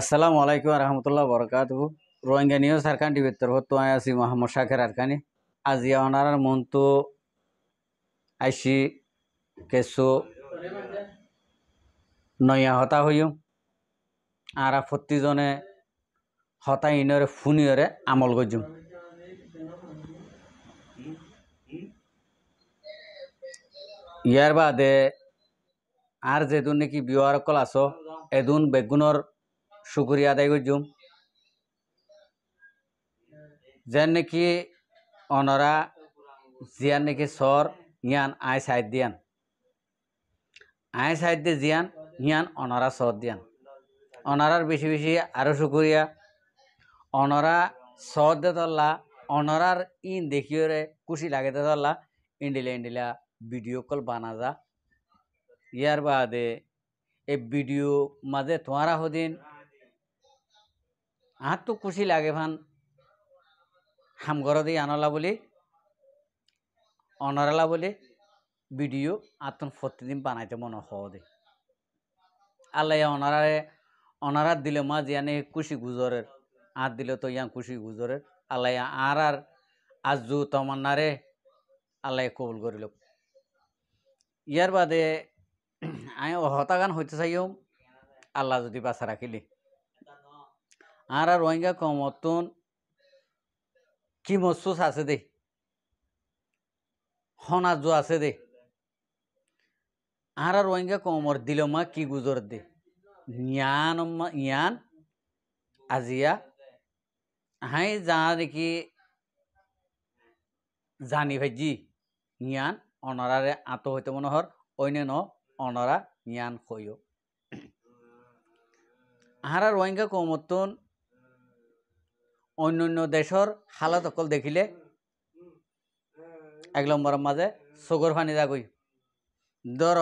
আসসালাম আলাইকুম রহমতুল্লাহ বরকাত রোহিঙ্গা নিউজ হারখান টিভির তরফ তো আসি মোহাম্মদ শাকের হারখানি আজি ওনার মন তো আইসি কেসু নয়া হতা হইও আর প্রতিজনে হতা ইনরে ফুনিয়রে আমল গজুম ইয়ার বাদে আর যেদিন নাকি বিয়ার কল আস এদুন বেগুনের শুক্রিয়া আদায় করছুম যেন নাকি অনরা জিয়ান নাকি সর ইয়ান আয় সাইড দিয়ান আয় সাইড দিয়ে জিয়ান ইয়ান অনরা সর দিয়ান অনারার বেশি বেশি আরও শুক্রিয়া অনরা সর দে তল্লা অনরার ইন দেখিও রে খুশি লাগে দে তল্লা ইন্ডিলা ইন্ডিলা ভিডিও কল বানা যা ইয়ার বাদে এই ভিডিও মাঝে তোমারা হদিন હાથ તો ખુશી લાગે ભાન হাম ঘরদি আনলা বলে অনরালা বলে ভিডিও আতন প্রতিদিন বানাইতে মনে হদে আল্লাহ অনারারে অনারার দিলে মা আনে খুশি গুজরের আর দিলে তো ইয়া খুশি গুজরের আল্লাহ আর আর আজু জু তমান্নারে আল্লাহ কবুল করিল ইয়ার বাদে আমি হতাগান হইতে চাইও আল্লাহ যদি বাসা রাখিলি আর আর রোহিঙ্গা কমতন কি মসুস আছে দে হনাজো আছে দে আর আর রোহিঙ্গা কমর মা কি গুজর দে ইয়ান ইয়ান আজিয়া হাই যা নাকি জানি ভাইজি ইয়ান অনরারে আত হইতে মনোহর অন্যান্য অনরা ইয়ান কইও আহারা রোহিঙ্গা কমতন অন্য অন্য দেশর হালাত অকল দেখিলে এক নম্বরের মাঝে চকুর ফানি যাগই ধর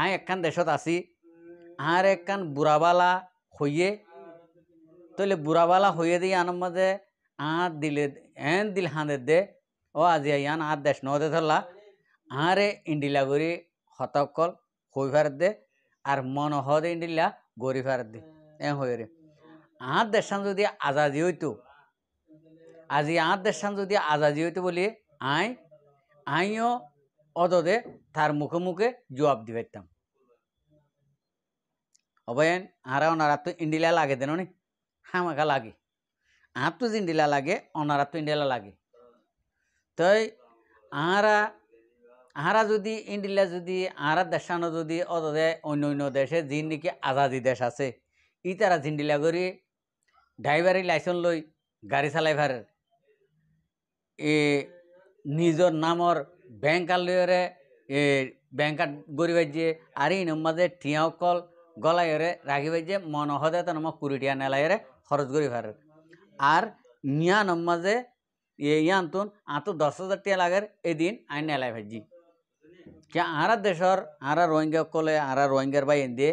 আই একখান দেশত আছি আর একখান বুড়াবালা হইয়ে তইলে বুড়াবালা হইয়ে দিয়ে আনার মাঝে আঁত দিলে এন দিল হাঁদের দে ও আজি আইয়ান আর দেশ নদে ধরলা আরে ইন্ডিলা গরি হতকল হই ফার দে আর মন হদে ইন্ডিলা গরি ফার দে এ হয়ে রে আহার দেশান যদি আজাদি হইতো আজি আহার দেশান যদি আজাদি হইতো বলি আই আইও অদদে তার মুখে মুখে জবাব দি পাইতাম অবয়েন আরা ওনারা তো ইন্ডিলা লাগে দেন হামাকা লাগে আহার তো ইন্ডিলা লাগে ওনারা তো ইন্ডিলা লাগে তাই আহারা আহারা যদি ইন্ডিলা যদি আহারা দেশানো যদি অদদে অন্য অন্য দেশে যিনি নাকি আজাদি দেশ আছে ই তারা জিন্ডিলা করি ড্ৰাইভাৰী লাইচেঞ্চ লৈ গাড়ী চলাইভাৰ এ নিজৰ নামৰ বেংক আলয়ৰে এ বেংকাত গরিবার যে আর এই নম্বাদে টিয়াও কল গলায়রে রাখিবার যে মন হদে তো নমক কুড়িটিয়া নেলায়রে খরচ করি ভারে আর নিয়া নম্মাজে ইয়ান তুন আতো দশ হাজার টিয়া লাগের এদিন আই নেলাই ভাজি কে আরা দেশর আরা রোহিঙ্গা কলে আরা রোহিঙ্গার বাই দিয়ে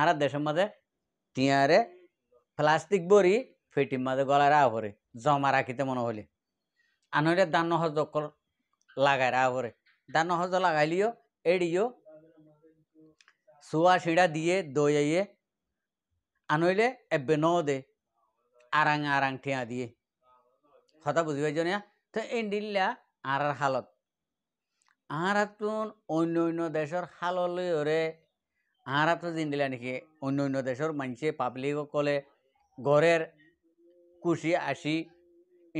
আরা দেশের মাঝে টিয়ারে প্লাস্টিক বড়ি ফেটি মাঝে গলার আভরে জমা রাখিতে মনে হলে আনহলে দান লাগাই লাগায় আভরে দান হজ লাগাইলিও এড়িও সুয়া সিঁড়া দিয়ে দই আইয়ে আনইলে এবে ন দে আরাং আরাং ঠিয়া দিয়ে কথা বুঝি পাইছ না তো এন্ডিল্লা আর হালত আহারাতুন অন্য অন্য দেশের হাললে ওরে আহারাতো জিন্দিলা নেকি অন্য অন্য দেশের মানুষে পাবলিকও কলে ঘরের কুশি আসি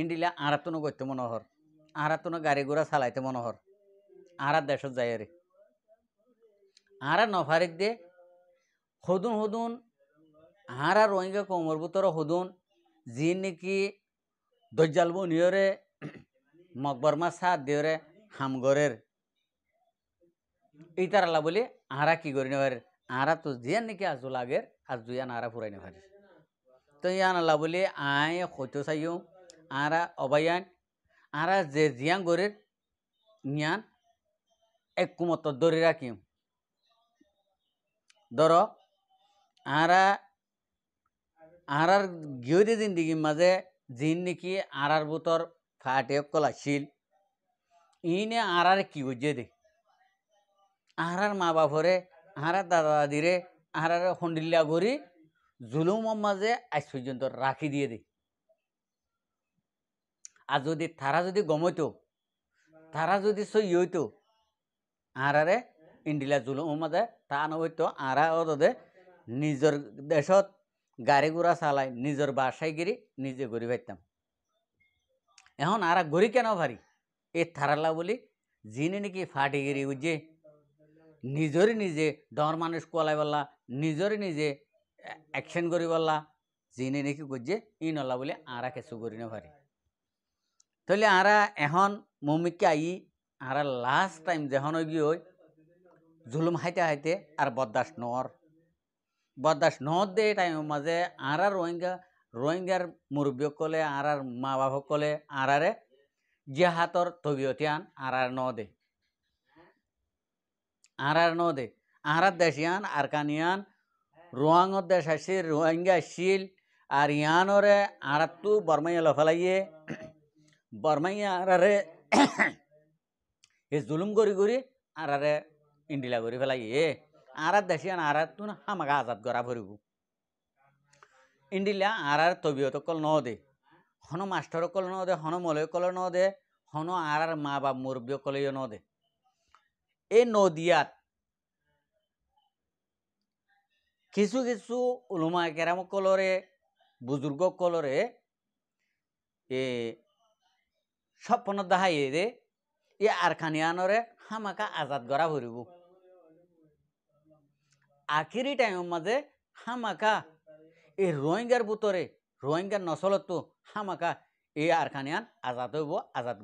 ইন্ডিলা আরাতনো করতে হর আরাতনো গাড়ি ঘোড়া চালাইতে হর আরা দেশত যাই রে আরা নফারিক দে হদুন হদুন আরা রোহিঙ্গা কোমর বুতর হদুন যি নেকি দজ্জালবো নিয়রে মকবরমা সাত দিয়রে হামগরের এই তারালা বলে আরা কি করি নেবার আরা তো যে নাকি আজু লাগের আজ দুয়ান আরা ফুরাই নেবার ইয়ান আল্লাহ বলে আয় হইতে চাইও আরা অবায়ান আরা যে জিয়াং গরের নিয়ান এক কুমত ধরে রাখি ধর আরা আরার গিয়রি জিন্দিগির মাঝে জিন নাকি আরার বুতর ফাটে কলাশীল ইনে আরার কি বুঝে দে আহারার মা বাপরে আহারার দাদা দাদিরে আহারার হন্ডিল্লা ঘুরি জুলুম মাঝে আজ পর্যন্ত রাখি দিয়ে দি আর যদি তারা যদি গমত তারা যদি সই হইত আঁরারে ইন্ডিলা জুলুম মাঝে তা নহইতো আঁরা ওদে নিজের দেশত গাড়ি গুড়া চালাই নিজের বাসায় গিরি নিজে ঘুরি পাইতাম এখন আরা ঘুরি কেন ভারি এ থারালা বলি যিনি নাকি ফাটিগিরি উজে নিজরে নিজে ডর মানুষ বলা নিজরে নিজে করি বললা জিনে নাকি গজ্জে ই নলা বলে আঁরা কেঁচু করি ভারে তাহলে আঁরা এখন মমিকে আই আঁরা লাস্ট টাইম যেহন গিয়ে ওই জুলুম হাইতে হাইতে আর বদাস নর বদাস নর দে টাইম মাঝে আঁরা রোহিঙ্গা রোহিঙ্গার কলে আঁরার মা কলে আঁরারে জেহাতর তবিয়তিয়ান আঁরার ন দে আঁরার ন দে আঁরার দেশিয়ান আরকানিয়ান রোয়াঙর দেশ আসিল রোহিঙ্গা আসিল আর ইয়ানরে আড়াতু বর্মাইয়া লফালাইয়ে বর্মাইয়া এ জুলুম করি করি আরারে ইন্ডিলা করি ফেলাইয়ে আরাত দেশি আরাত না হামাকে আজাদ করা ভরিব ইন্ডিলা আরার তবিয়ত কল ন দে হন মাস্টর কল ন দে হন মলয় কল ন দে হন আরার মা বাপ মুরব্বী কলেও ন দে এ নদিয়াত কিছু কিছু কলরে বুজুর্গ কলরে এ স্বপ্ন দাহাইয়ে দে ই আরখানিয়ানরে হামাকা আজাদ করা হরিব আখিরি টাইম মাঝে হামাকা এই রোহিঙ্গার বুতরে রোহিঙ্গার নসলতো হামাকা এই আরখানিয়ান আজাদ হইব আজাদ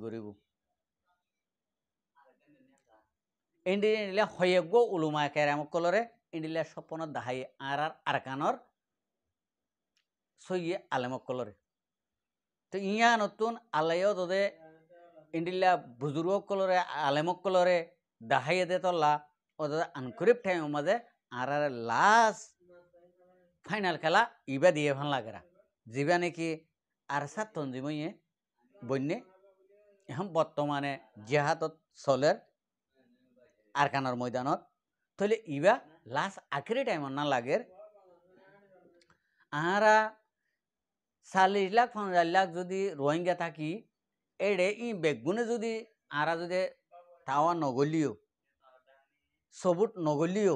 এন্ডি এন্ডিলে হয়েগ্য উলুমা কেরামকলরে ইন্ডিলা সপন দাহাই আর আর আরকানর সইয়ে আলেমকলরে তো ইয়া নতুন আলায় দদে ইন্ডিলা আলেমক আলেমকলরে দাহাইয়ে দে তল্লা ও দাদা আনকরিব ঠাইম মাঝে আর আর লাস্ট ফাইনাল খেলা ইবা দিয়ে ভাল লাগেরা যিবা নাকি আর সাত তঞ্জিমইয়ে বন্যে এখন বর্তমানে জেহাতত চলের আরকানর ময়দানত তাহলে ইবা লাষ্ট আখিৰ টাইম না লাগে আহাৰা চাল্লিছ লাখ পঞ্চাছ লাখ যদি ৰোহিংগা থাকি এৰে ই বেগগুণে যদি আহাৰা যদি টাৱা নগলিও চবুত নগলিও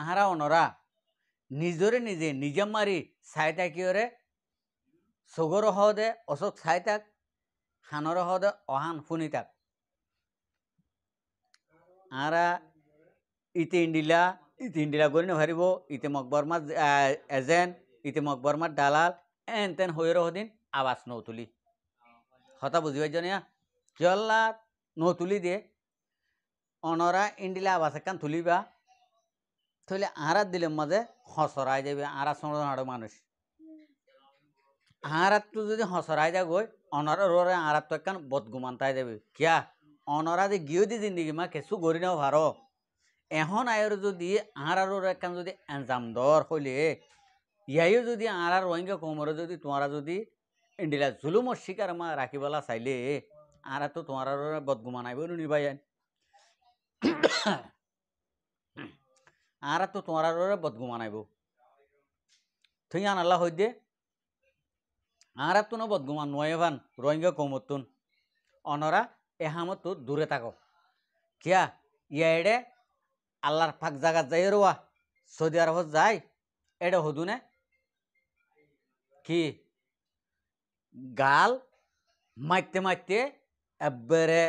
আহাৰা অনৰা নিজৰে নিজে নিজে মাৰি চাই তাক কিয়ৰে চগৰ সহদে অচক চাই তাক সানৰ সহদে অহান শুনি তাক আহাৰা ইতি ইতিন দিলা গৈ নোহাৰিব ইতিমক বৰ্মাত এজেণ্ট ইতিমক বৰ্মাত দালাল এন তেন হৈ ৰহদিন আৱাজ নতুলি হতা বুজি পাইছনীয়া জল্লাত নতুলি দিয়ে অনৰা ইণ্ডিলা আৱাজ একান তুলিবা থলি আঁৰাত দিলে মাজে সঁচৰাই যাবি আঁৰা চৰ আৰু মানুহ আঁৰাতটো যদি সঁচৰাই যা গৈ অনৰাৰ ৰৰে আঁৰাতটো একান বদগুমান্তাই যাবি কিয়া অনৰা যে গিয়েদি জিন্দগী মা কেঁচু গৰি নাও ভাৰ এখন আয়ৰ যদি আঁৰ আৰু এখন যদি এঞ্জাম দৰ হ'লে ইয়াইও যদি আঁৰ আৰু অংগ কোমৰ যদি তোমাৰ যদি এণ্ডিলা জুলুমৰ চিকাৰ মা ৰাখিবলৈ চাইলে আঁৰাটো তোমাৰ আৰু বদগুমা নাইব নিবাই আঁৰাটো তোমাৰ আৰু বদগুমা নাইব থৈ আনালা হৈ দিয়ে আঁৰাটো ন বদগুমা নোৱাইভান ৰহিংগ কৌমতোন অনৰা তোৰ দূৰে থাকক কিয়া ইয়াৰে আল্লাহর ফাঁক জায়গা যাই রোয়া সৌদি আরব যাই এটা হদু না কি গাল মাইতে মাইতে একবারে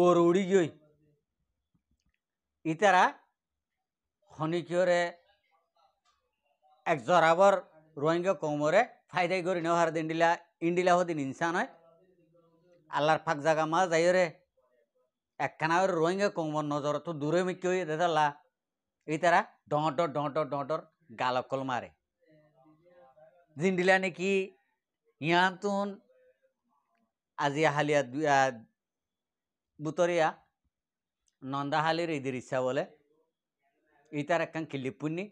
ওর উড়ি গই ইতারা খনিকিয়রে এক জরাবর রোহিঙ্গা কমরে ফাইদাই করে নেওয়ার দিলা ইন্ডিলা হদিন ইনসান হয় আল্লাহর ফাঁক জায়গা মা যাই রে একখানা রোহিঙ্গা কমর নজর তো দূরে মিকি হয়ে দেখালা এই তারা ডহটর ডহটর ডহটর গালকল মারে জিন্দিলা নেকি ইয়াতুন আজি হালিয়া বুতরিয়া নন্দাহালির ইদির ইচ্ছা বলে ইতার একখান কিলিপুনি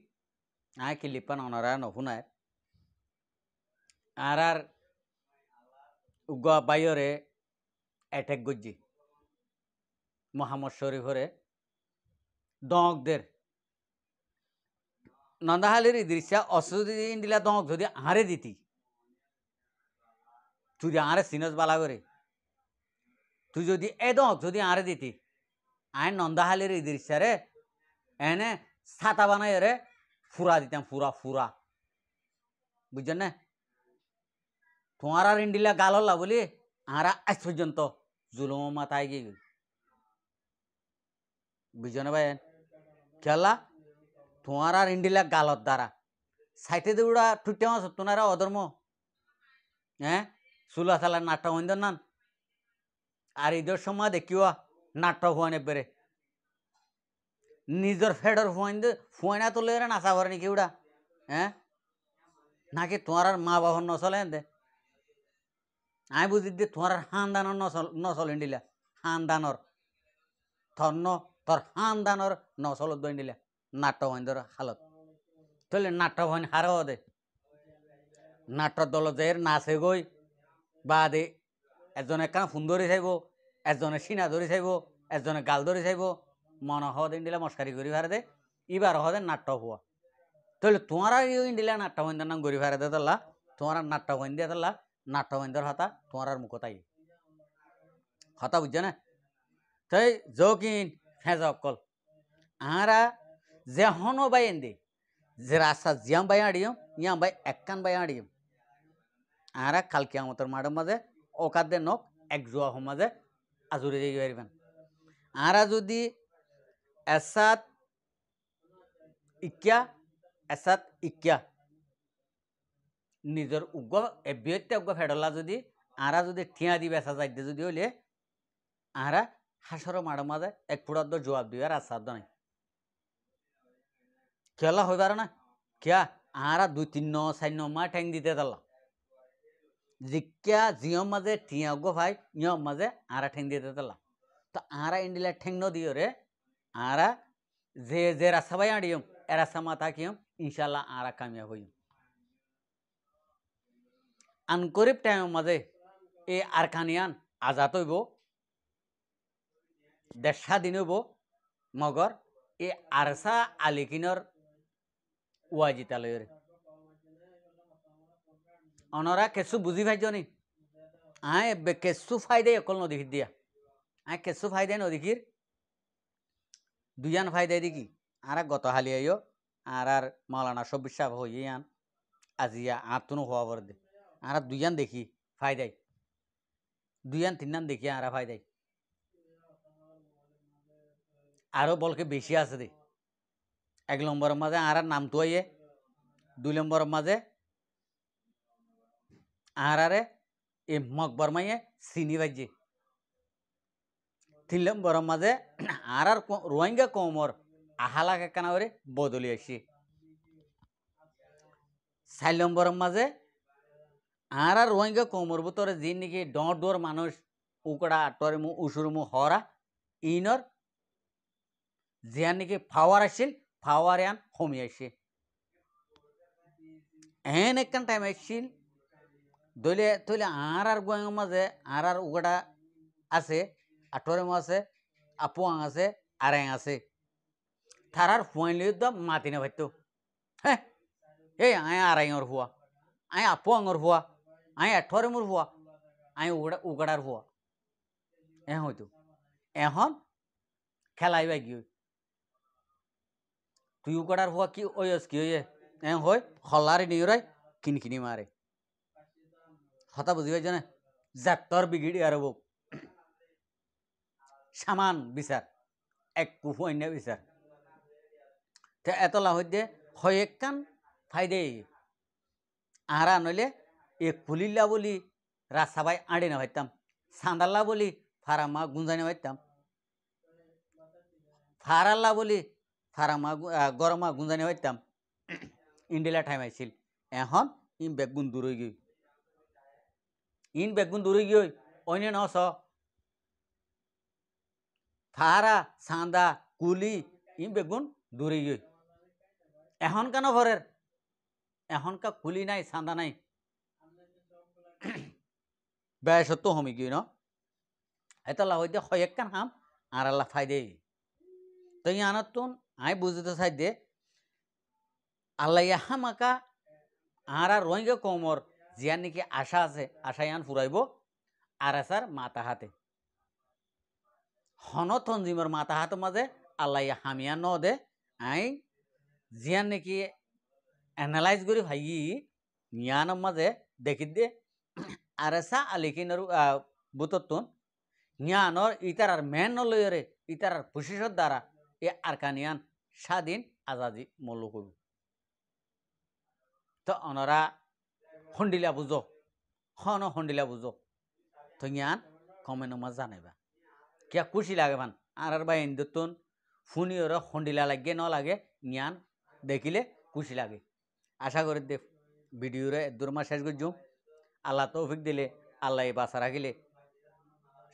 আয় কিলিপান অনরা নহুনায় আর আর উগা এটেক গজ্জি মহামশ্বরী ঘরে দঁকদের নন্দাহালের দৃশ্য অসুদিলা দমক যদি আহারে দিতি তুই আহারে সিনজ বালা করে তুই যদি এ দক যদি আহারে দিতি আয় নন্দাহালের দৃশ্যরে এনে সাতা বানাই রে ফুরা দিতাম ফুরা ফুরা বুঝছেন না তোমার আর ইন্ডিলা গাল হল্লা বলি আহারা আজ পর্যন্ত জুলুম মাথায় গিয়ে বুঝছেন ভাই খেলা তোমারা রিন্ডিলা গালত দ্বারা সাইটে দৌড়া ঠুটে মাস তোনারা অধর্ম হ্যাঁ সুলা থালার নাট্য হইন্দ নান আর ঈদের সময় দেখিও নাট্য হুয়ানে বেড়ে নিজের ফেডর ফুয়াইন্দ ফুয়াইনা তোলে নাচা ভরে নাকি ওটা হ্যাঁ নাকি তোমার মা বাবার নচলে দে আমি বুঝি দিয়ে তোমার হানদানর নচল নচল ইন্ডিলা হানদানর থর্ন তোর হানদানর নচল দইন্ডিলা নাট হইন্দর হালত তাহলে নাট হইন হার দে নাট দল নাচ নাচে গই বা দে এজনে কাঁ ফোন ধরে চাইব এজনে সিনা ধরে চাইব এজনে গাল ধরে চাইব মন দিন দিলে মস্কারি করি ভারে দে হওয়া হদে নাট্য হওয়া তাহলে তোমারা ইউ ইন্ডিলা নাট্য হইন্দার নাম গরি ভারে দে তাল্লা তোমার নাট্য হইন দিয়ে তাল্লা নাট্য হইন্দর হাতা তোমার মুখতাই হতা বুঝছে না তাই যোগিন হ্যাঁ অকল আহারা ജെഹോണോ ബൈ എന്ത് ജിറാസ ജിയാം ബൈ ആടിയും ইয়াম বাই একান বাই আড়িম আরা কাল কিয়ামতের মাঠের মাঝে অকাদে নক এক জোয়া সমাজে আজুরে যাই পারবেন আরা যদি এসাত ইকিয়া এসাত ইকিয়া নিজের উগ্র এবিয়ত্তে উগ্র ফেডলা যদি আরা যদি ঠিয়া দি বেচা যাইতে যদি হলে আরা হাসর মাঠের মাঝে এক ফুটার জবাব দিবে আর আশ্বাস নাই খেলা পারে না কিয়া আহারা দুই তিন ন চার নমা ঠেং দিতে তালা জিকা জিও মাঝে গো ভাই ইয় মাঝে আহারা ঠেং দিতে তালা তো আহারা ইন্ডিলা ঠেং ন দিও রে আহারা যে যে রাস্তা ভাই আড়ি এ রাস্তা মা থাকি ইনশাল্লাহ আহারা কামিয়া হইম আনকরিব টাইম মাঝে এ আরখানিয়ান আজাদ হইব দেড়শা দিন হইব মগর এ আরসা আলিকিনর ଉଆଜିତାଲୟରେ অনরা কেসু বুঝি ভাইজনি আয় কেসু ফাইদে অকল নদীখির দিয়া আয় কেসু ফাইদে নদীখির দুইয়ান ফাইদে দেখি আর গত হালি আইও আর আর মাওলানা সব্বিশ সাহেব হই আন আজিয়া আর তুনো হওয়া বর দে আর দুইয়ান দেখি ফাইদাই দুইয়ান তিনয়ান দেখি আর ফাইদাই আরও বলকে বেশি আছে দে এক নম্বরের মাঝে আহারার নাম তুয়াইয়ে দুই নম্বরের মাঝে আহারারে এ মগ বরমাইয়ে চিনি বাজে তিন নম্বরের মাঝে আহারার রোহিঙ্গা কমর আহালা কানাওরে বদলি আসি চার নম্বরের মাঝে আহারার রোহিঙ্গা কমর ভিতরে যি নাকি ডর ডর মানুষ উকড়া আটর মু উসুর মু হরা ইনর যে নাকি ফাওয়ার আসিল 파워리안 호미에시 এহেন একখান টাইম আসছিল দইলে তৈলে আর আর গুয়াং মাঝে আর আর উগাডা আছে আঠরেম আছে আপুয়াং আছে আরেং আছে থারার ফুয়াইন লিয়ে দা মাতিনে ভাইতো হ্যাঁ এই আয় আরাইঙর হুয়া আয় আপুয়াঙর হুয়া আয় আঠরেমর হুয়া আয় উগড়া উগাড়ার হুয়া এ হয়তো এখন খেলাই বাগিয়ে তুইও করার হওয়া কি ওই কি ওই এম হয় হল্লারে কিন কিনি মারে হতা বুঝি জানে জাতর বিগিড়ি আর বউ সামান বিচার এক কুফু অন্য বিচার তে এতলা হইতে হয় এক কান ফাইদে আহারা নইলে এক ফুলিল্লা বলি রাস্তাবাই আঁড়ে না ভাইতাম সান্দাল্লা বলি ফারামা গুঞ্জানি ভাইতাম ফারাল্লা বলি থারামা গরমা গুঞ্জানি হইতাম ইন্ডিলা ঠাইম আইছিল এখন ইন বেগুন দূর হয়ে গই ইন বেগুন দূর হয়ে গই অন্য নস থারা সান্দা কুলি ইন বেগুন দূর হয়ে গই এখন কেন ভরের এখনকা কুলি নাই সান্দা নাই বেসত্ব হমি গই ন এতলা হইতে হয়েক কান হাম আর আল্লাহ দেই তো ইয়ানতুন আমি বুঝতে চাই দে আল্লাহ হামাকা আর রোহিঙ্গা কমর জিয়ার নাকি আশা আছে আশা ইয়ান ফুরাইব আর আসার মাতা হাতে হন তঞ্জিমর মাতা হাত মাঝে আল্লাহ হামিয়া ন দে আই জিয়ান নাকি এনালাইজ করে ভাই ইয়ানোর মাঝে দেখি দে আর আসা আলিকিনর বুতত্তন ইয়ানর ইতার আর মেন লয়রে ইতার আর ফুসিসর দ্বারা এ কানিয়ান স্বাধীন আজাদি মূল্য করব তো অনরা হন্ডিলা বুঝো হন হন্ডিলা বুঝো তো জ্ঞান কমে নমা জানাইবা কিয়া খুশি লাগে বান আর বা ইন্দুতন ফুনি ওরা হন্ডিলা লাগে ন লাগে জ্ঞান দেখিলে খুশি লাগে আশা করি দেব ভিডিওরে দুর্মা শেষ করছি আল্লাহ তৌফিক দিলে আল্লাহ এই বাসা রাখিলে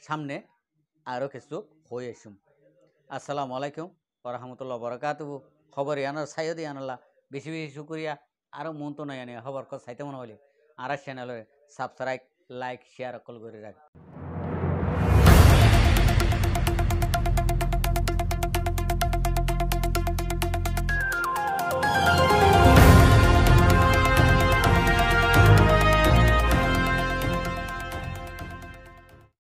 সামনে আরও কিছু হয়ে আসুম আসসালামু আলাইকুম রহমতুল্লাহ বরকাতবু খবর ইয়ানোর সাইয়দি আনলা বেশি বেশি শুক্রিয়া আরও মন তো নয় আনি খবর সাইতে মনে হলে আর চ্যানেলের সাবস্ক্রাইব লাইক শেয়ার কল করে রাখ